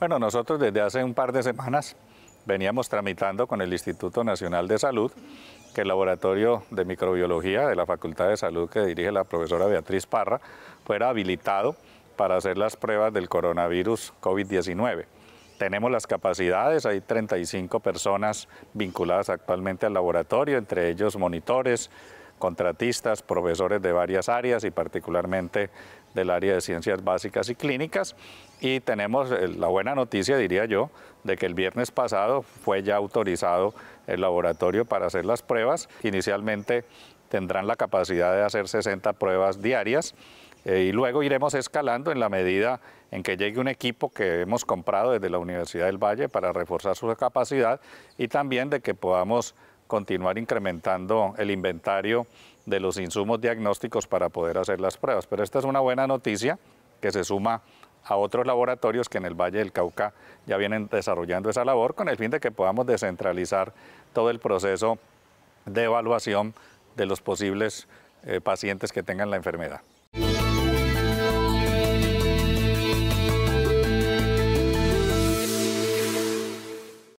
Bueno, nosotros desde hace un par de semanas veníamos tramitando con el Instituto Nacional de Salud que el Laboratorio de Microbiología de la Facultad de Salud que dirige la profesora Beatriz Parra fuera habilitado para hacer las pruebas del coronavirus COVID-19. Tenemos las capacidades, hay 35 personas vinculadas actualmente al laboratorio, entre ellos monitores, contratistas, profesores de varias áreas y particularmente del área de ciencias básicas y clínicas. Y tenemos eh, la buena noticia, diría yo, de que el viernes pasado fue ya autorizado el laboratorio para hacer las pruebas. Inicialmente tendrán la capacidad de hacer 60 pruebas diarias eh, y luego iremos escalando en la medida en que llegue un equipo que hemos comprado desde la Universidad del Valle para reforzar su capacidad y también de que podamos continuar incrementando el inventario de los insumos diagnósticos para poder hacer las pruebas. Pero esta es una buena noticia que se suma a otros laboratorios que en el Valle del Cauca ya vienen desarrollando esa labor con el fin de que podamos descentralizar todo el proceso de evaluación de los posibles eh, pacientes que tengan la enfermedad.